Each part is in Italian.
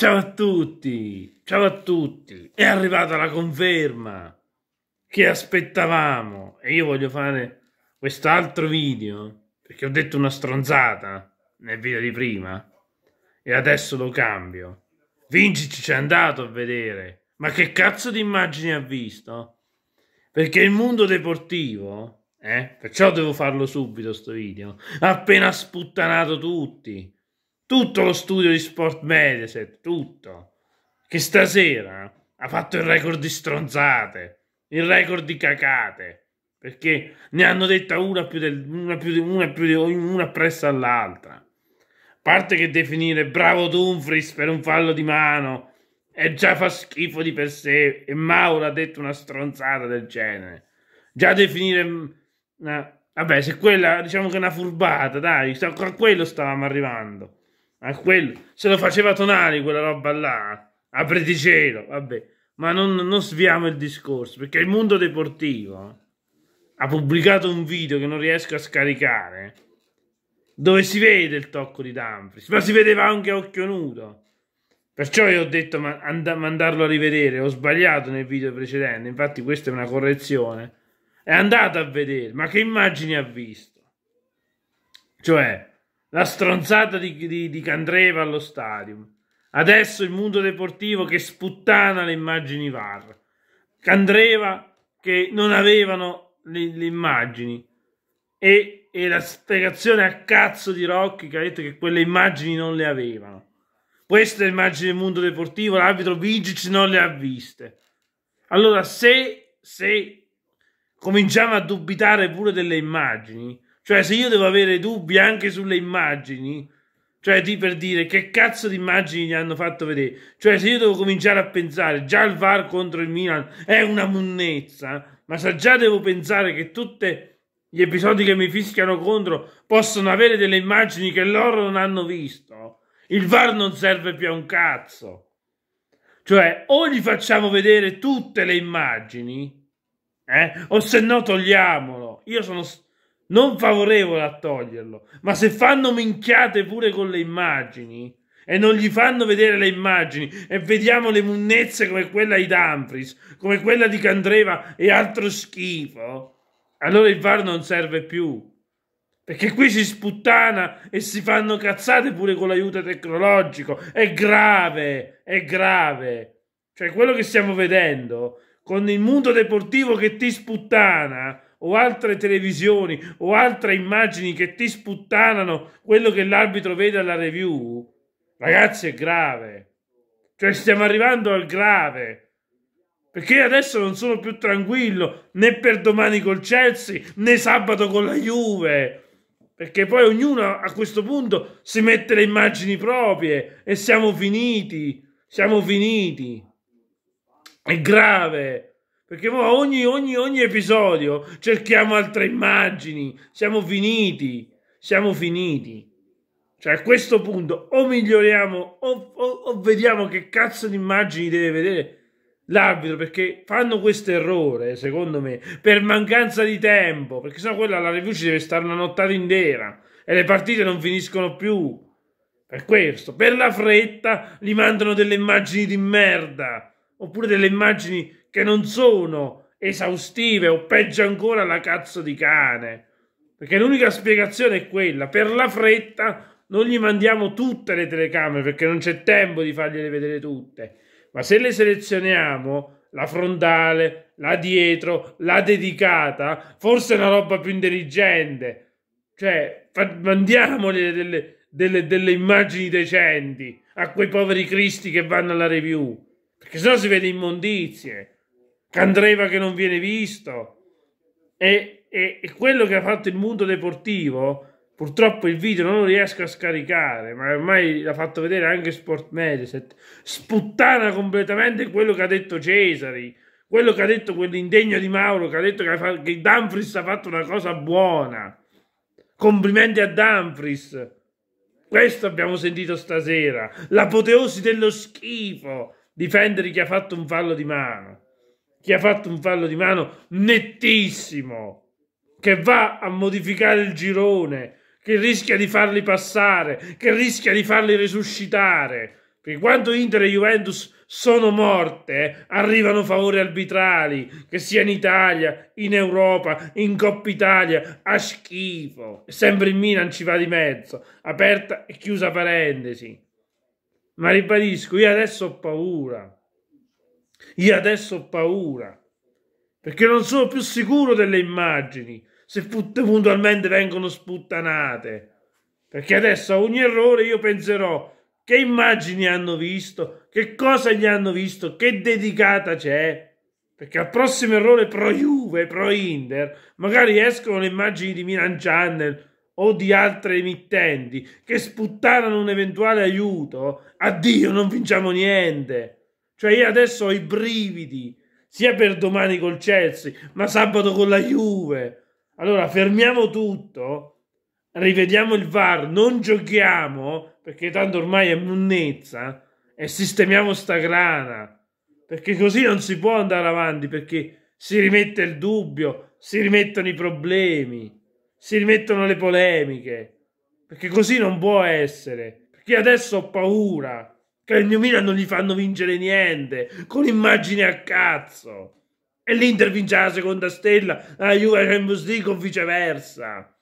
Ciao a tutti, ciao a tutti, è arrivata la conferma che aspettavamo e io voglio fare quest'altro video perché ho detto una stronzata nel video di prima e adesso lo cambio. Vinci ci è andato a vedere, ma che cazzo di immagini ha visto? Perché il mondo deportivo, eh, perciò devo farlo subito sto video, ha appena sputtanato tutti tutto lo studio di Sport Mediaset, tutto, che stasera ha fatto il record di stronzate, il record di cacate, perché ne hanno detta una più, del, una più, di, una più di, una presso all'altra. A parte che definire bravo Dumfries per un fallo di mano e già fa schifo di per sé e Mauro ha detto una stronzata del genere. Già definire... Mm, una, vabbè, se quella diciamo che è una furbata, dai, a quello stavamo arrivando a quello se lo faceva Tonali quella roba là apriti cielo vabbè ma non, non sviamo il discorso perché il mondo deportivo eh, ha pubblicato un video che non riesco a scaricare dove si vede il tocco di Dumfries ma si vedeva anche a occhio nudo perciò io ho detto ma and- mandarlo a rivedere ho sbagliato nel video precedente infatti questa è una correzione è andata a vedere ma che immagini ha visto cioè la stronzata di, di, di Candreva allo stadio. Adesso il mondo deportivo che sputtana le immagini VAR. Candreva che non avevano le, le immagini. E, e, la spiegazione a cazzo di Rocchi che ha detto che quelle immagini non le avevano. Queste immagini del mondo deportivo, l'arbitro Vigic non le ha viste. Allora, se, se cominciamo a dubitare pure delle immagini, cioè, se io devo avere dubbi anche sulle immagini, cioè di per dire che cazzo di immagini gli hanno fatto vedere, cioè se io devo cominciare a pensare già il VAR contro il Milan è una munnezza, ma se già devo pensare che tutti gli episodi che mi fischiano contro possono avere delle immagini che loro non hanno visto, il VAR non serve più a un cazzo. Cioè, o gli facciamo vedere tutte le immagini, eh? o se no togliamolo. Io sono... St- non favorevole a toglierlo, ma se fanno minchiate pure con le immagini e non gli fanno vedere le immagini e vediamo le munnezze come quella di Dumfries, come quella di Candreva e altro schifo, allora il VAR non serve più. Perché qui si sputtana e si fanno cazzate pure con l'aiuto tecnologico. È grave, è grave. Cioè quello che stiamo vedendo con il mondo deportivo che ti sputtana o altre televisioni o altre immagini che ti sputtanano quello che l'arbitro vede alla review, ragazzi è grave. Cioè stiamo arrivando al grave. Perché adesso non sono più tranquillo né per domani col Chelsea né sabato con la Juve. Perché poi ognuno a questo punto si mette le immagini proprie e siamo finiti. Siamo finiti. È grave. Perché ogni, ogni, ogni episodio cerchiamo altre immagini. Siamo finiti. Siamo finiti. Cioè, a questo punto o miglioriamo o, o, o vediamo che cazzo di immagini deve vedere l'arbitro perché fanno questo errore, secondo me, per mancanza di tempo. Perché sennò quella alla review ci deve stare una nottata intera e le partite non finiscono più. Per questo, per la fretta, gli mandano delle immagini di merda oppure delle immagini che non sono esaustive o peggio ancora la cazzo di cane. Perché l'unica spiegazione è quella, per la fretta non gli mandiamo tutte le telecamere perché non c'è tempo di fargliele vedere tutte, ma se le selezioniamo la frontale, la dietro, la dedicata, forse è una roba più intelligente. Cioè, mandiamole delle, delle, delle immagini decenti a quei poveri cristi che vanno alla review, perché sennò si vede immondizie. Candreva che non viene visto. E, e, e quello che ha fatto il mondo deportivo, purtroppo il video non lo riesco a scaricare, ma ormai l'ha fatto vedere anche Sport Mediaset, sputtana completamente quello che ha detto Cesari, quello che ha detto quell'indegno di Mauro, che ha detto che, che Dumfries ha fatto una cosa buona. Complimenti a Dumfries. Questo abbiamo sentito stasera. L'apoteosi dello schifo. Difendere chi ha fatto un fallo di mano che ha fatto un fallo di mano nettissimo, che va a modificare il girone, che rischia di farli passare, che rischia di farli resuscitare. Perché quando Inter e Juventus sono morte, arrivano favori arbitrali, che sia in Italia, in Europa, in Coppa Italia, a schifo. Sempre in Milan ci va di mezzo, aperta e chiusa parentesi. Ma ribadisco, io adesso ho paura. Io adesso ho paura, perché non sono più sicuro delle immagini, se puntualmente vengono sputtanate. Perché adesso a ogni errore io penserò che immagini hanno visto, che cosa gli hanno visto, che dedicata c'è. Perché al prossimo errore pro Juve, pro Inter, magari escono le immagini di Milan Channel o di altre emittenti che sputtanano un eventuale aiuto. Addio, non vinciamo niente. Cioè io adesso ho i brividi, sia per domani col Chelsea, ma sabato con la Juve. Allora fermiamo tutto, rivediamo il VAR, non giochiamo, perché tanto ormai è munnezza, e sistemiamo sta grana. Perché così non si può andare avanti, perché si rimette il dubbio, si rimettono i problemi, si rimettono le polemiche. Perché così non può essere. Perché adesso ho paura che il New Milan non gli fanno vincere niente, con immagini a cazzo. E l'Inter vince la seconda stella, la Juve Champions League o viceversa.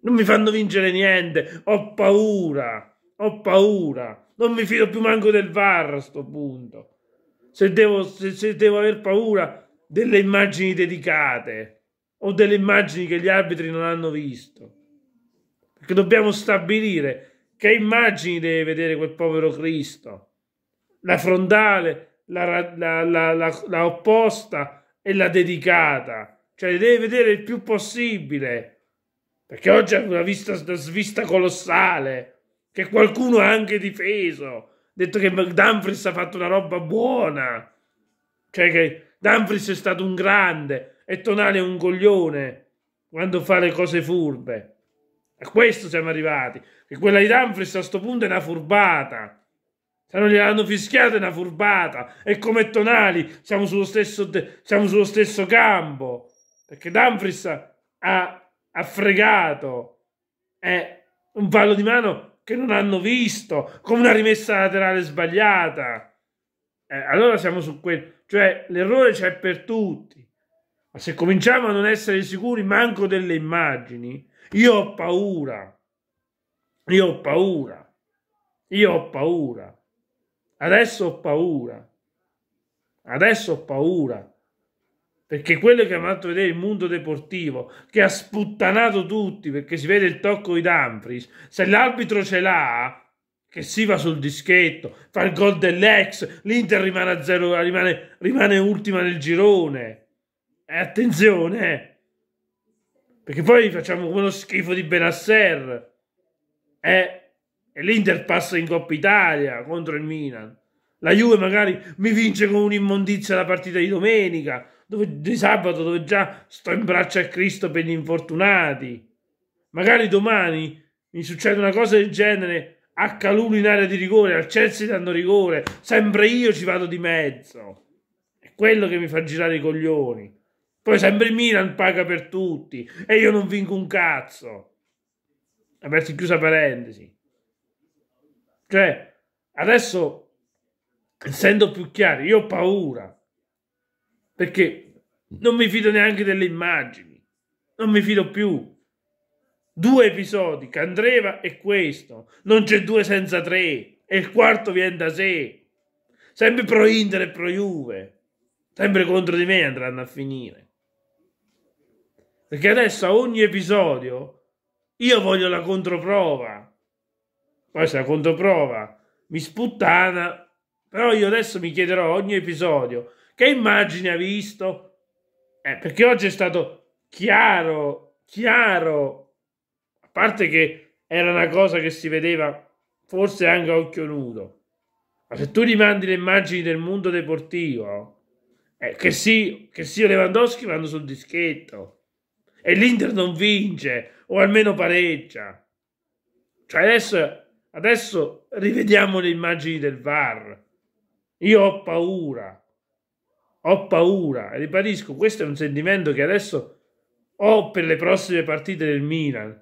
Non mi fanno vincere niente, ho paura, ho paura. Non mi fido più manco del VAR a sto punto. Se devo, se, se devo aver paura delle immagini dedicate o delle immagini che gli arbitri non hanno visto. Perché dobbiamo stabilire che immagini deve vedere quel povero Cristo? La frontale, la, la, la, la opposta e la dedicata. Cioè deve vedere il più possibile. Perché oggi ha una, vista, una svista colossale che qualcuno ha anche difeso. Ha Detto che Dumfries ha fatto una roba buona. Cioè che Dumfries è stato un grande e Tonale è un coglione quando fa le cose furbe. A questo siamo arrivati. Che quella di Danfries a sto punto è una furbata. Se non gliel'hanno fischiata è una furbata. E come Tonali siamo sullo stesso, siamo sullo stesso campo. Perché Danfries ha, ha fregato. È un fallo di mano che non hanno visto, con una rimessa laterale sbagliata. Eh, allora siamo su quel... Cioè, l'errore c'è per tutti. Ma se cominciamo a non essere sicuri manco delle immagini, io ho paura. Io ho paura. Io ho paura. Adesso ho paura. Adesso ho paura. Perché quello che ha fatto vedere il mondo deportivo, che ha sputtanato tutti perché si vede il tocco di Dumfries, se l'arbitro ce l'ha, che si va sul dischetto, fa il gol dell'ex, l'Inter rimane a zero, rimane, rimane ultima nel girone. E attenzione, eh. Perché poi facciamo quello schifo di Benasser. Eh? E l'Inter passa in Coppa Italia contro il Milan. La Juve magari mi vince con un'immondizia la partita di domenica, dove, di sabato, dove già sto in braccio a Cristo per gli infortunati. Magari domani mi succede una cosa del genere a Caluno in area di rigore, al Chelsea danno rigore, sempre io ci vado di mezzo. È quello che mi fa girare i coglioni. Poi sempre Milan paga per tutti e io non vinco un cazzo. in chiusa parentesi. Cioè, adesso, essendo più chiari, io ho paura perché non mi fido neanche delle immagini, non mi fido più. Due episodi, Candreva e questo, non c'è due senza tre, e il quarto viene da sé. Sempre pro Inter e pro Juve, sempre contro di me andranno a finire. Perché adesso a ogni episodio io voglio la controprova. Poi se la controprova mi sputtana, però io adesso mi chiederò ogni episodio che immagine ha visto. Eh, perché oggi è stato chiaro, chiaro, a parte che era una cosa che si vedeva forse anche a occhio nudo. Ma se tu gli mandi le immagini del mondo deportivo, eh, che sì, che sì, Lewandowski vanno sul dischetto e l'Inter non vince o almeno pareggia. Cioè adesso, adesso rivediamo le immagini del VAR. Io ho paura, ho paura, e ribadisco, questo è un sentimento che adesso ho per le prossime partite del Milan,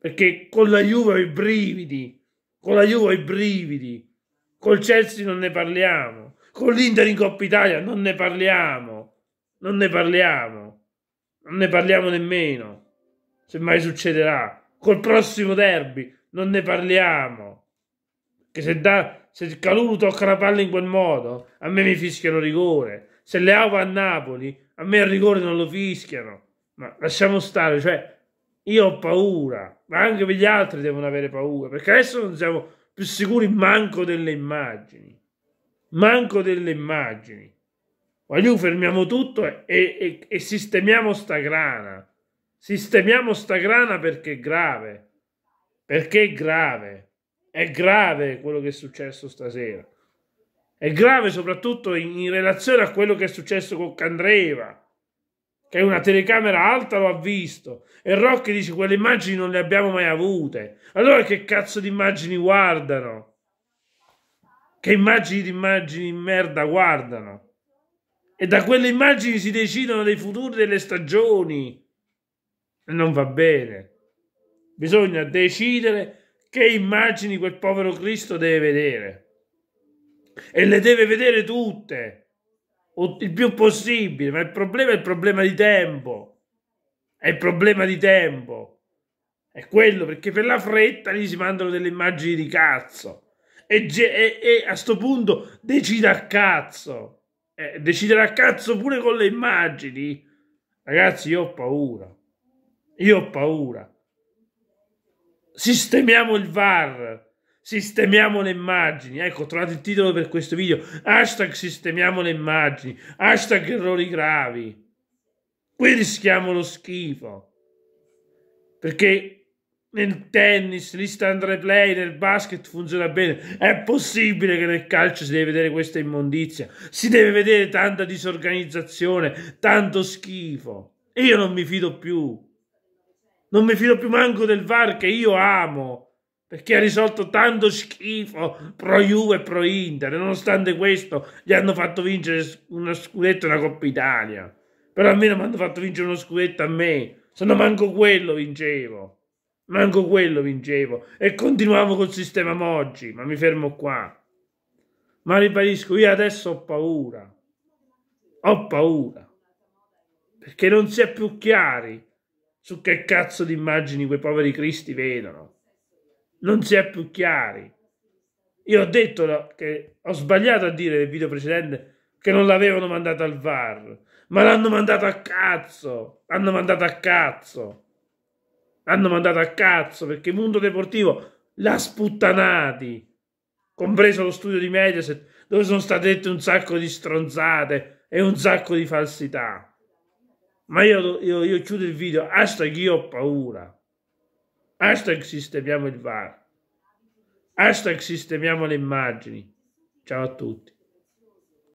perché con la Juve ho i brividi, con la Juve ho i brividi, col Chelsea non ne parliamo, con l'Inter in Coppa Italia non ne parliamo, non ne parliamo non ne parliamo nemmeno. Se mai succederà, col prossimo derby non ne parliamo. Che se, da, se Calulu tocca la palla in quel modo, a me mi fischiano rigore. Se le va a Napoli, a me il rigore non lo fischiano. Ma lasciamo stare, cioè, io ho paura, ma anche gli altri devono avere paura, perché adesso non siamo più sicuri manco delle immagini. Manco delle immagini. Voglio fermiamo tutto e, e, e, sistemiamo sta grana. Sistemiamo sta grana perché è grave. Perché è grave. È grave quello che è successo stasera. È grave soprattutto in, in relazione a quello che è successo con Candreva che una telecamera alta lo ha visto e Rocchi dice quelle immagini non le abbiamo mai avute allora che cazzo di immagini guardano che immagini di immagini di merda guardano e da quelle immagini si decidono dei futuri delle stagioni. E non va bene. Bisogna decidere che immagini quel povero Cristo deve vedere. E le deve vedere tutte, il più possibile, ma il problema è il problema di tempo. È il problema di tempo. È quello perché per la fretta gli si mandano delle immagini di cazzo. E, e, e a sto punto decida a cazzo eh, decidere a cazzo pure con le immagini. Ragazzi, io ho paura. Io ho paura. Sistemiamo il VAR. Sistemiamo le immagini. Ecco, trovate il titolo per questo video. Hashtag sistemiamo le immagini. Hashtag errori gravi. Qui rischiamo lo schifo. Perché nel tennis, l'instant replay, nel basket funziona bene. È possibile che nel calcio si deve vedere questa immondizia, si deve vedere tanta disorganizzazione, tanto schifo. io non mi fido più. Non mi fido più manco del VAR che io amo, perché ha risolto tanto schifo pro Juve e pro Inter. Nonostante questo gli hanno fatto vincere uno scudetto e una Coppa Italia. Però almeno mi hanno fatto vincere uno scudetto a me, se no manco quello vincevo. Manco quello vincevo e continuavo col sistema Moggi, ma mi fermo qua. Ma ripetisco, io adesso ho paura. Ho paura. Perché non si è più chiari su che cazzo di immagini quei poveri cristi vedono. Non si è più chiari. Io ho detto che ho sbagliato a dire nel video precedente che non l'avevano mandato al VAR, ma l'hanno mandato a cazzo. L'hanno mandato a cazzo. L'hanno mandato a cazzo perché il mondo deportivo l'ha sputtanati, compreso lo studio di Mediaset, dove sono state dette un sacco di stronzate e un sacco di falsità. Ma io, io, io chiudo il video, hashtag io ho paura, hashtag sistemiamo il VAR, hashtag sistemiamo le immagini. Ciao a tutti.